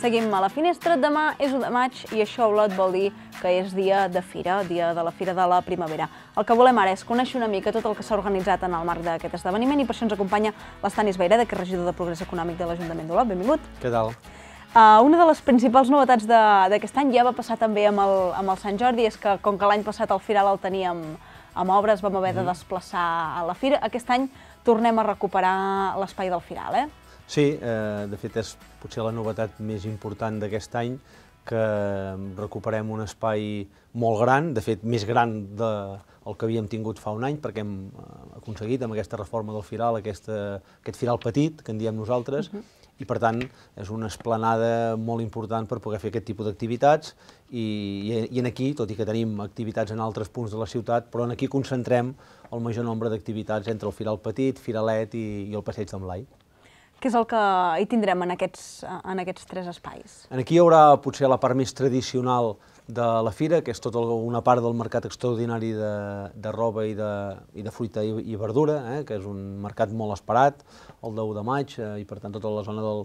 Seguim a la finestra. Demà és 1 de maig i això, Olot, vol dir que és dia de fira, dia de la Fira de la Primavera. El que volem ara és conèixer una mica tot el que s'ha organitzat en el marc d'aquest esdeveniment i per això ens acompanya l'Estanis Baireda, que és regidor de Progrés Econòmic de l'Ajuntament d'Olot. Benvingut. Què tal? Ah, una de les principals novetats d'aquest any ja va passar també amb el, amb el Sant Jordi, és que com que l'any passat el Firal el teníem amb obres, vam haver de mm-hmm. desplaçar a la Fira, aquest any tornem a recuperar l'espai del Firal, eh? Sí, eh, de fet és potser la novetat més important d'aquest any, que recuperem un espai molt gran, de fet més gran del de, que havíem tingut fa un any, perquè hem eh, aconseguit amb aquesta reforma del firal, aquesta, aquest firal petit, que en diem nosaltres, uh -huh i per tant és una esplanada molt important per poder fer aquest tipus d'activitats i, i en aquí, tot i que tenim activitats en altres punts de la ciutat, però en aquí concentrem el major nombre d'activitats entre el Firal Petit, Firalet i, i el Passeig d'Amblai que és el que hi tindrem en aquests, en aquests tres espais. Aquí hi haurà potser la part més tradicional de la fira, que és tota una part del mercat extraordinari de, de roba i de, i de fruita i, i verdura, eh, que és un mercat molt esperat, el 10 de maig, eh, i per tant tota la zona del,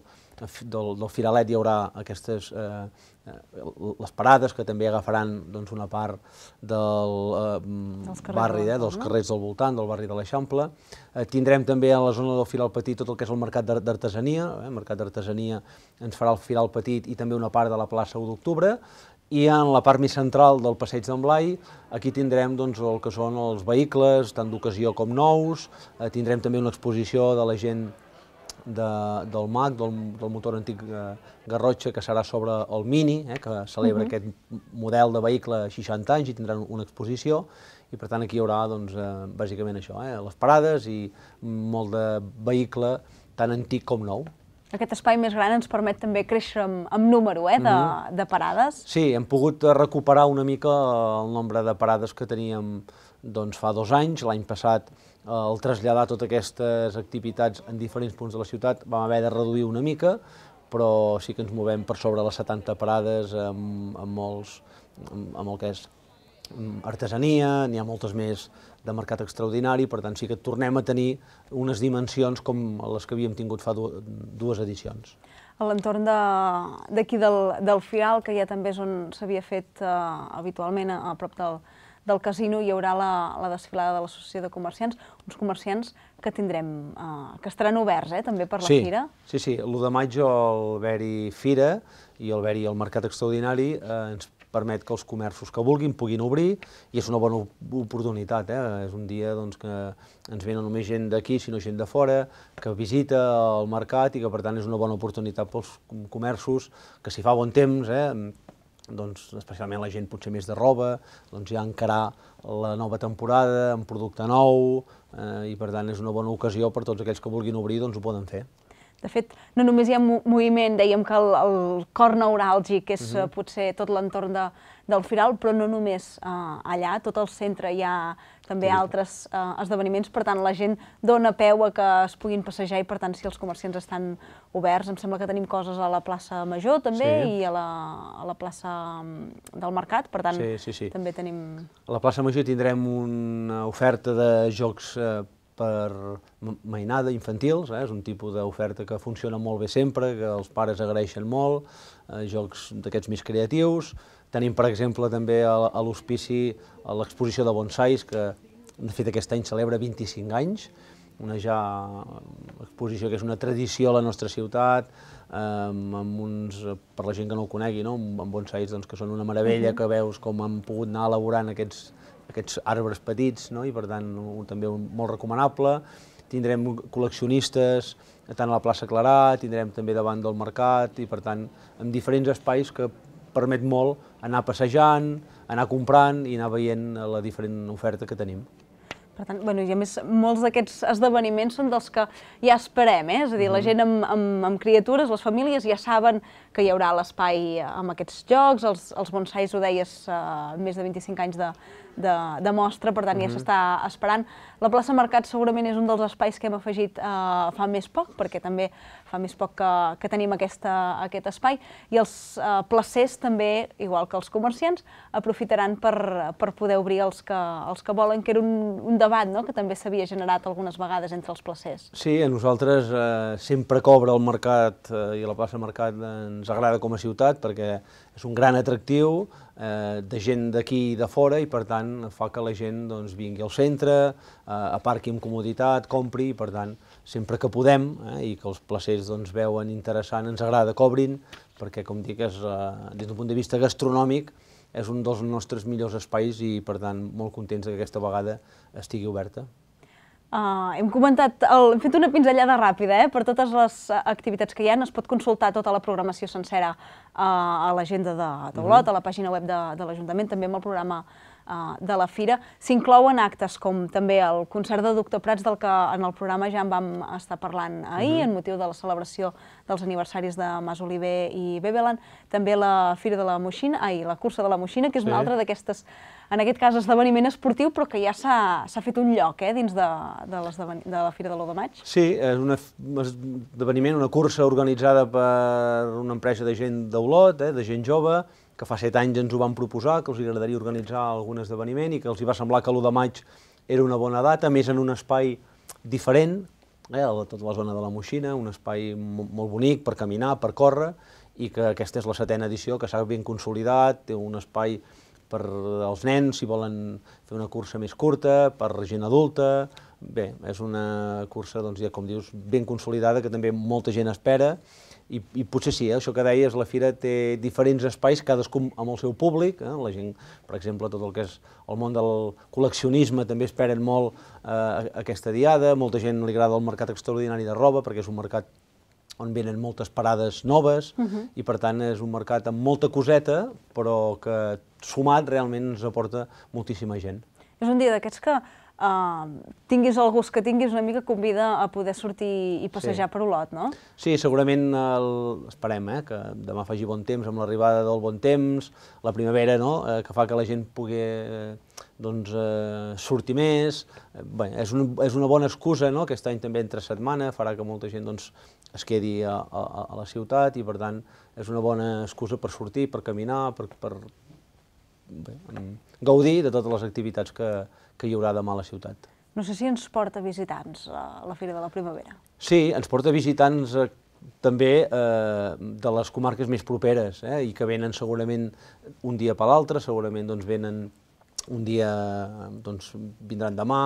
del, del Firalet hi haurà aquestes, eh, eh les parades que també agafaran doncs, una part del eh, barri, eh, dels carrers del voltant, del barri de l'Eixample. Eh, tindrem també a la zona del Firal Petit tot el que és el mercat d'artesania, eh, el mercat d'artesania ens farà el Firal Petit i també una part de la plaça 1 d'octubre, i en la part més central del passeig d'en Blai, aquí tindrem doncs, el que són els vehicles, tant d'ocasió com nous, eh, tindrem també una exposició de la gent de, del MAC, del, del motor antic eh, Garrotxa, que serà sobre el Mini, eh, que celebra uh -huh. aquest model de vehicle 60 anys i tindran una exposició, i per tant aquí hi haurà doncs, eh, bàsicament això, eh, les parades i molt de vehicle tan antic com nou aquest espai més gran ens permet també créixer amb, amb número eh, de, mm -hmm. de parades. Sí, hem pogut eh, recuperar una mica eh, el nombre de parades que teníem doncs, fa dos anys. L'any passat, al eh, traslladar totes aquestes activitats en diferents punts de la ciutat, vam haver de reduir una mica, però sí que ens movem per sobre les 70 parades amb, amb, molts, amb, amb el que és Mm, artesania, n'hi ha moltes més de mercat extraordinari, per tant sí que tornem a tenir unes dimensions com les que havíem tingut fa dues edicions. A l'entorn d'aquí de, del, del Fial, que ja també és on s'havia fet eh, habitualment a, prop del, del casino, hi haurà la, la desfilada de l'Associació de Comerciants, uns comerciants que tindrem, eh, que estaran oberts eh, també per la sí, fira. Sí, sí, l'1 de maig al Veri Fira i al Veri el Mercat Extraordinari eh, ens permet que els comerços que vulguin puguin obrir i és una bona oportunitat. Eh? És un dia doncs, que ens ve no només gent d'aquí, sinó gent de fora, que visita el mercat i que per tant és una bona oportunitat pels comerços, que si fa bon temps, eh? doncs, especialment la gent potser més de roba, doncs ja encarà la nova temporada amb producte nou eh, i per tant és una bona ocasió per tots aquells que vulguin obrir doncs ho poden fer. De fet, no només hi ha moviment, dèiem que el, el cor neuràlgic és uh mhm. -huh. potser tot l'entorn de, del firal, però no només uh, allà, tot el centre hi ha també sí. altres uh, esdeveniments, per tant la gent dona peu a que es puguin passejar i per tant si els comerciants estan oberts, em sembla que tenim coses a la plaça Major també sí. i a la, a la plaça mm, del Mercat, per tant sí, sí, sí. també tenim... A la plaça Major tindrem una oferta de jocs eh, per mainada infantils, eh? és un tipus d'oferta que funciona molt bé sempre, que els pares agraeixen molt, eh, jocs d'aquests més creatius. Tenim, per exemple, també a, a l'hospici l'exposició de bonsais, que de fet aquest any celebra 25 anys, una ja exposició que és una tradició a la nostra ciutat, eh, amb uns, per la gent que no ho conegui, no? amb bonsais doncs, que són una meravella, uh -huh. que veus com han pogut anar elaborant aquests aquests arbres petits, no? i per tant un, també un, molt recomanable. Tindrem col·leccionistes tant a la plaça Clarà, tindrem també davant del mercat, i per tant amb diferents espais que permet molt anar passejant, anar comprant i anar veient la diferent oferta que tenim. Per tant, bueno, i a més, molts d'aquests esdeveniments són dels que ja esperem, eh? és a dir, la mm-hmm. gent amb, amb, amb criatures, les famílies, ja saben que hi haurà l'espai amb aquests jocs, els, els bonsais, ho deies, eh, més de 25 anys de, de, de mostra, per tant, mm -hmm. ja mhm. s'està esperant. La plaça Mercat segurament és un dels espais que hem afegit eh, fa més poc, perquè també fa més poc que, que tenim aquesta, aquest espai, i els eh, placers també, igual que els comerciants, aprofitaran per, per poder obrir els que, els que volen, que era un, un debat no?, que també s'havia generat algunes vegades entre els placers. Sí, a nosaltres eh, sempre cobra el mercat eh, i la plaça Mercat ens agrada com a ciutat, perquè és un gran atractiu, eh, de gent d'aquí i de fora i per tant fa que la gent doncs, vingui al centre, eh, aparqui amb comoditat, compri i per tant sempre que podem eh, i que els placers doncs, veuen interessant ens agrada que obrin perquè com dic és, eh, des d'un punt de vista gastronòmic és un dels nostres millors espais i per tant molt contents que aquesta vegada estigui oberta. Uh, hem comentat, el, hem fet una pinzellada ràpida, eh? per totes les eh, activitats que hi ha, es pot consultar tota la programació sencera uh, a l'agenda de Taulot, uh mhm. -huh. a la pàgina web de, de l'Ajuntament, també amb el programa Eh, de la fira. S'inclouen actes com també el concert de Doctor Prats, del que en el programa ja en vam estar parlant ahir, uh mhm. -huh. en motiu de la celebració dels aniversaris de Mas Oliver i Bebelan. També la Fira de la Moixina, ai, la Cursa de la Moixina, que és sí. una altra d'aquestes, en aquest cas, esdeveniment esportiu, però que ja s'ha fet un lloc eh, dins de, de, de la Fira de l'O de maig. Sí, és un esdeveniment, una cursa organitzada per una empresa de gent d'Olot, eh, de gent jove, que fa set anys ens ho van proposar, que els agradaria organitzar algun esdeveniment i que els hi va semblar que l'1 de maig era una bona data, més en un espai diferent, eh, a tota la zona de la Moixina, un espai molt bonic per caminar, per córrer, i que aquesta és la setena edició, que s'ha ben consolidat, té un espai per als nens, si volen fer una cursa més curta, per gent adulta, bé, és una cursa, doncs, ja com dius, ben consolidada, que també molta gent espera, i, i potser sí, eh, això que deies, la fira té diferents espais, cadascú amb el seu públic, eh, la gent, per exemple, tot el que és el món del col·leccionisme també esperen molt eh, aquesta diada, molta gent li agrada el mercat extraordinari de roba perquè és un mercat on venen moltes parades noves uh mhm. -huh. i per tant és un mercat amb molta coseta però que sumat realment ens aporta moltíssima gent. És un dia d'aquests que Ehm, tinguis el gust que tinguis, una mica convida a poder sortir i passejar sí. per Olot, no? Sí, segurament el, esperem eh, que demà faci bon temps amb l'arribada del bon temps, la primavera, no?, eh, que fa que la gent pugui eh, doncs, eh, sortir més. Eh, bé, és, un, és una bona excusa, no?, aquest any també entre setmana, farà que molta gent doncs, es quedi a, a, a la ciutat i, per tant, és una bona excusa per sortir, per caminar, per, per bé, mm, gaudir de totes les activitats que, que hi haurà demà a la ciutat. No sé si ens porta visitants a eh, la Fira de la Primavera. Sí, ens porta visitants eh, també eh, de les comarques més properes eh, i que venen segurament un dia per l'altre, segurament doncs, venen un dia doncs, vindran demà,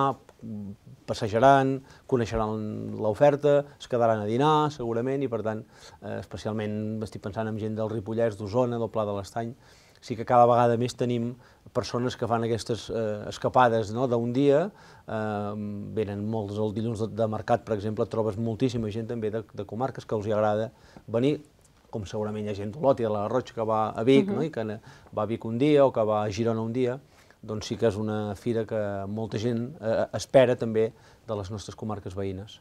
passejaran, coneixeran l'oferta, es quedaran a dinar segurament i per tant eh, especialment estic pensant en gent del Ripollès, d'Osona, del Pla de l'Estany, sí que cada vegada més tenim persones que fan aquestes eh, escapades no? d'un dia, eh, venen molts el dilluns de, de mercat, per exemple, trobes moltíssima gent també de, de comarques que els hi agrada venir, com segurament hi ha gent d'Olot i de la Roig que va a Vic, uh -huh. no? i que va a Vic un dia o que va a Girona un dia, doncs sí que és una fira que molta gent eh, espera també de les nostres comarques veïnes.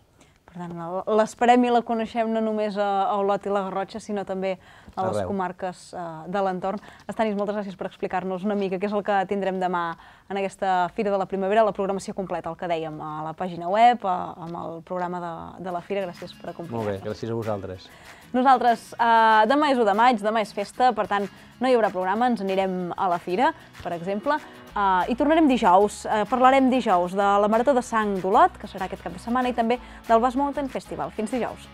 Per tant, l'esperem i la coneixem no només a, Olot i la Garrotxa, sinó també a les comarques eh, de l'entorn. Estanis, moltes gràcies per explicar-nos una mica què és el que tindrem demà en aquesta Fira de la Primavera, la programació completa, el que dèiem, a la pàgina web, amb el programa de, de la Fira. Gràcies per acompanyar-nos. Molt bé, gràcies a vosaltres. Nosaltres, eh, demà és 1 de maig, demà és festa, per tant, no hi haurà programa, ens anirem a la fira, per exemple. Uh, I tornarem dijous, uh, parlarem dijous de la Marató de Sang d'Olot, que serà aquest cap de setmana, i també del Bas Mountain Festival. Fins dijous.